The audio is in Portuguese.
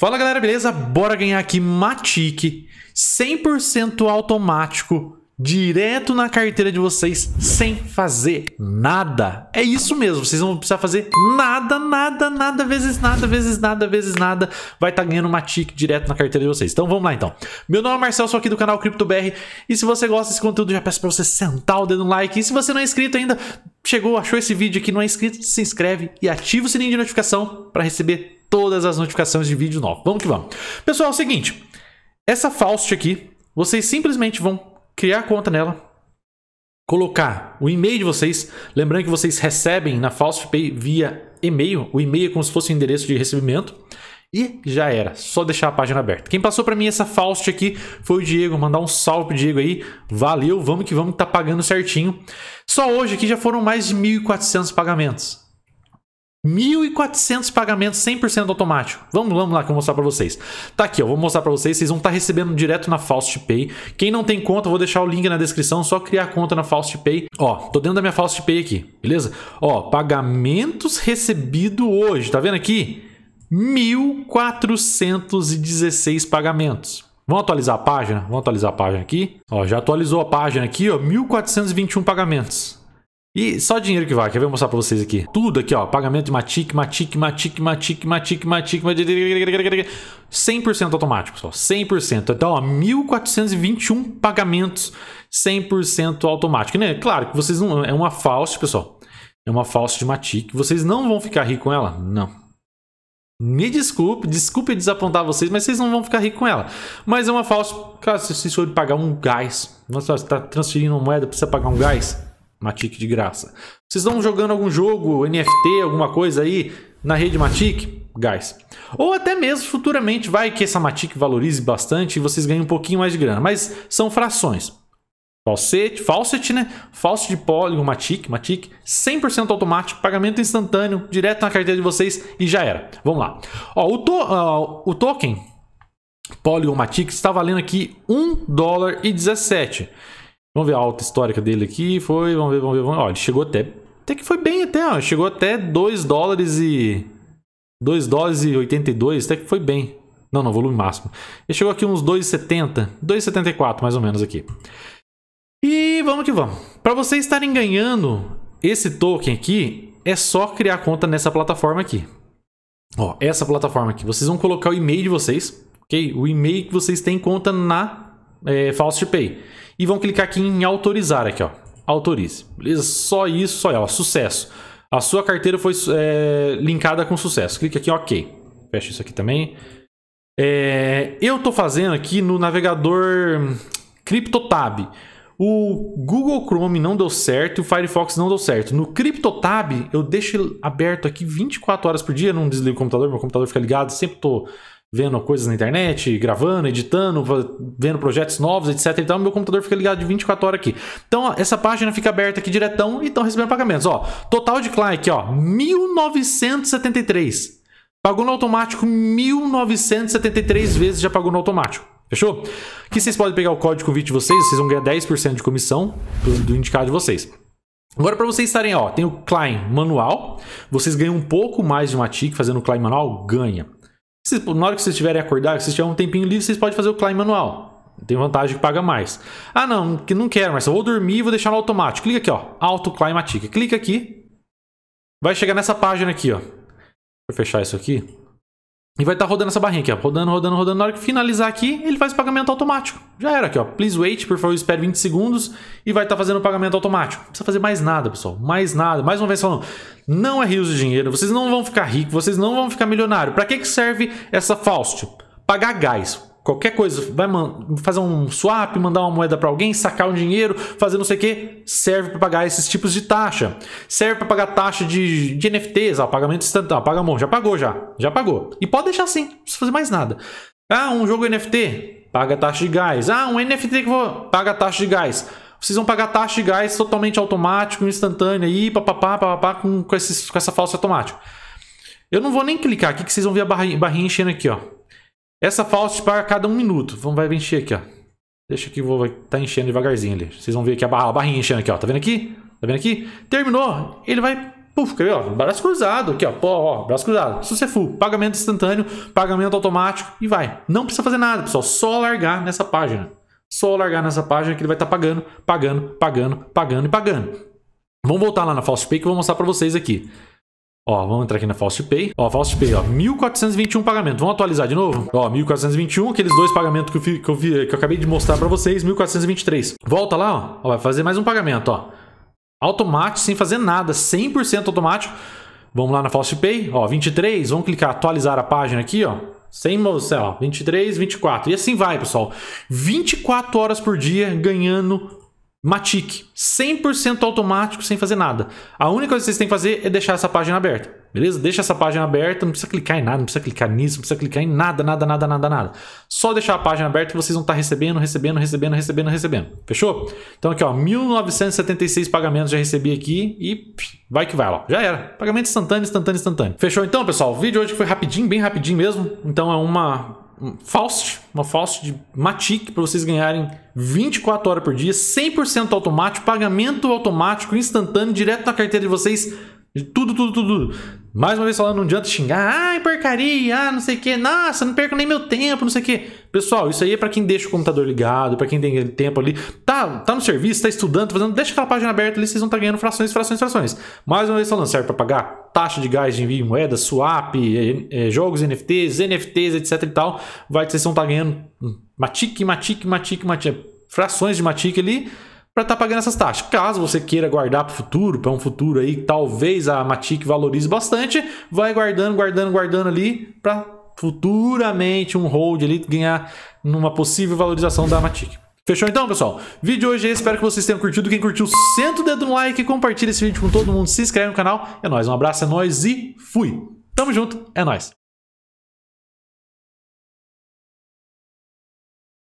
Fala galera, beleza? Bora ganhar aqui Matic 100% automático direto na carteira de vocês sem fazer nada. É isso mesmo, vocês não vão precisar fazer nada, nada, nada, vezes nada, vezes nada, vezes nada. Vai estar tá ganhando uma TIC direto na carteira de vocês. Então vamos lá então. Meu nome é Marcel, sou aqui do canal CryptoBR e se você gosta desse conteúdo, já peço para você sentar o dedo no like. E se você não é inscrito ainda, chegou, achou esse vídeo aqui, não é inscrito, se inscreve e ativa o sininho de notificação para receber todas as notificações de vídeo novo. Vamos que vamos. Pessoal, é o seguinte. Essa Faust aqui, vocês simplesmente vão criar conta nela, colocar o e-mail de vocês, lembrando que vocês recebem na Faust Pay via e-mail, o e-mail é como se fosse o endereço de recebimento, e já era, só deixar a página aberta. Quem passou para mim essa Faust aqui foi o Diego, mandar um salve pro Diego aí. Valeu, vamos que vamos, tá pagando certinho. Só hoje aqui já foram mais de 1.400 pagamentos. 1.400 pagamentos 100% automático. Vamos, vamos lá que eu vou mostrar para vocês. Tá aqui, eu vou mostrar para vocês. Vocês vão estar tá recebendo direto na FaustPay. Quem não tem conta, eu vou deixar o link na descrição. Só criar conta na FaustPay. Ó, tô dentro da minha FaustPay aqui, beleza? Ó, pagamentos recebido hoje. Tá vendo aqui? 1.416 pagamentos. Vamos atualizar a página? Vamos atualizar a página aqui. Ó, já atualizou a página aqui, ó. 1.421 pagamentos. E só dinheiro que vai, quer ver? Vou mostrar pra vocês aqui. Tudo aqui, ó. Pagamento de Matic, Matic, Matic, Matic, Matic, Matic, Matic. 100% automático, só. 100%. Então, ó, 1.421 pagamentos 100% automático. Né? Claro que vocês não... É uma falsa, pessoal. É uma falsa de Matic. Vocês não vão ficar ricos com ela? Não. Me desculpe, desculpe desapontar vocês, mas vocês não vão ficar ricos com ela. Mas é uma falsa... Cara, se vocês forem pagar um gás... Nossa, você tá transferindo uma moeda, precisa pagar um gás... Matic de graça. Vocês estão jogando algum jogo, NFT, alguma coisa aí na rede Matic? Guys. Ou até mesmo futuramente vai que essa Matic valorize bastante e vocês ganhem um pouquinho mais de grana. Mas são frações. Falsete, falsete, né? Falso de Polygon, Matic, Matic, 100% automático, pagamento instantâneo, direto na carteira de vocês e já era. Vamos lá. Ó, o, to uh, o token Polygon Matic está valendo aqui 1 dólar e 17. Vamos ver a alta histórica dele aqui. Foi, vamos ver, vamos ver. Vamos... Ó, ele chegou até. Até que foi bem até, ó. Chegou até 2 dólares e. 2 dólares e 82, até que foi bem. Não, não, volume máximo. Ele chegou aqui uns 2,70, 2,74 mais ou menos aqui. E vamos que vamos. Para vocês estarem ganhando esse token aqui, é só criar conta nessa plataforma aqui. Ó, essa plataforma aqui. Vocês vão colocar o e-mail de vocês, ok? O e-mail que vocês têm conta na é, False Pay. E vão clicar aqui em autorizar aqui, ó. Autorize. Beleza? Só isso, só ela. Sucesso. A sua carteira foi é, linkada com sucesso. Clique aqui em OK. Fecha isso aqui também. É, eu estou fazendo aqui no navegador CryptoTab. O Google Chrome não deu certo e o Firefox não deu certo. No CryptoTab, eu deixo aberto aqui 24 horas por dia, não desligo o computador, meu computador fica ligado, sempre estou vendo coisas na internet, gravando, editando, vendo projetos novos, etc. Então, meu computador fica ligado de 24 horas aqui. Então, ó, essa página fica aberta aqui diretão e estão recebendo pagamentos. Ó, total de client aqui, ó, 1973. Pagou no automático 1973 vezes já pagou no automático. Fechou? Aqui vocês podem pegar o código convite de vocês, vocês vão ganhar 10% de comissão do, do indicado de vocês. Agora, para vocês estarem, ó, tem o Klein manual. Vocês ganham um pouco mais de uma TIC fazendo o Klein manual, ganha. Cês, na hora que vocês estiverem acordados, se vocês tiverem um tempinho livre, vocês podem fazer o climb manual. Tem vantagem que paga mais. Ah, não, que não quero, mas eu vou dormir e vou deixar no automático. Clica aqui, ó. Auto climatic. Clica aqui. Vai chegar nessa página aqui, ó. Vou fechar isso aqui. E vai estar tá rodando essa barrinha aqui, ó. Rodando, rodando, rodando. Na hora que finalizar aqui, ele faz o pagamento automático. Já era aqui, ó. Please wait, por favor, espere 20 segundos e vai estar tá fazendo o pagamento automático. Não precisa fazer mais nada, pessoal. Mais nada. Mais uma vez falando, não é rios de dinheiro. Vocês não vão ficar ricos, vocês não vão ficar milionário. Para que, que serve essa Faust? Pagar gás. Qualquer coisa, vai fazer um swap, mandar uma moeda para alguém, sacar um dinheiro, fazer não sei o que, serve para pagar esses tipos de taxa. Serve para pagar taxa de, de NFTs, ó, pagamento instantâneo, paga mão, já pagou já, já pagou. E pode deixar assim, não precisa fazer mais nada. Ah, um jogo NFT, paga taxa de gás. Ah, um NFT que vou, paga taxa de gás. Vocês vão pagar taxa de gás totalmente automático, instantânea aí, papapá, papapá, com, com, esses, com essa falsa automática. Eu não vou nem clicar aqui que vocês vão ver a barrinha, barrinha enchendo aqui, ó. Essa Faust para cada um minuto. Vamos, vai encher aqui, ó. Deixa que vou tá enchendo devagarzinho ali. Vocês vão ver aqui a, barra, a barrinha enchendo aqui, ó. Tá vendo aqui? Tá vendo aqui? Terminou. Ele vai... Puf, quer ver, ó? Braço cruzado aqui, ó. Pô, ó, braço cruzado. Se você for, pagamento instantâneo, pagamento automático e vai. Não precisa fazer nada, pessoal. Só largar nessa página. Só largar nessa página que ele vai estar tá pagando, pagando, pagando, pagando e pagando. Vamos voltar lá na Faust Pay que eu vou mostrar para vocês aqui. Ó, vamos entrar aqui na Fast Pay. Ó, Fast Pay, ó, 1421 pagamento. Vamos atualizar de novo? Ó, 1421, aqueles dois pagamentos que eu, que eu, vi, que eu acabei de mostrar pra vocês, 1423. Volta lá, ó. ó vai fazer mais um pagamento, ó. Automático, sem fazer nada, 100% automático. Vamos lá na Fast Pay, ó, 23, vamos clicar atualizar a página aqui, ó. Sem, ó, 23, 24. E assim vai, pessoal. 24 horas por dia ganhando Matic, 100% automático, sem fazer nada. A única coisa que vocês têm que fazer é deixar essa página aberta, beleza? Deixa essa página aberta, não precisa clicar em nada, não precisa clicar nisso, não precisa clicar em nada, nada, nada, nada, nada. Só deixar a página aberta e vocês vão estar recebendo, recebendo, recebendo, recebendo, recebendo. Fechou? Então aqui, ó, 1976 pagamentos já recebi aqui e vai que vai, ó. Já era. Pagamento instantâneo, instantâneo, instantâneo. Fechou então, pessoal? O vídeo hoje foi rapidinho, bem rapidinho mesmo. Então é uma Faust, uma Faust de Matic para vocês ganharem 24 horas por dia, 100% automático, pagamento automático, instantâneo, direto na carteira de vocês, de tudo, tudo, tudo, Mais uma vez falando, não adianta xingar, ai porcaria, ah, não sei o que, nossa, não perco nem meu tempo, não sei o que. Pessoal, isso aí é para quem deixa o computador ligado, para quem tem tempo ali, tá, tá no serviço, tá estudando, tá fazendo, deixa aquela página aberta ali, vocês vão estar tá ganhando frações, frações, frações. Mais uma vez falando, serve para pagar? taxa de gás de envio em moeda, swap, é, é, jogos NFTs, NFTs, etc e tal, vai que vocês vão estar tá ganhando matic, matic, matic, matic, frações de matic ali para estar tá pagando essas taxas. Caso você queira guardar para o futuro, para um futuro aí, talvez a matic valorize bastante, vai guardando, guardando, guardando ali para futuramente um hold ali ganhar numa possível valorização da matic. Fechou então, pessoal? Vídeo hoje é espero que vocês tenham curtido. Quem curtiu, senta o dedo no like, compartilha esse vídeo com todo mundo, se inscreve no canal. É nóis, um abraço, é nóis e fui! Tamo junto, é nóis!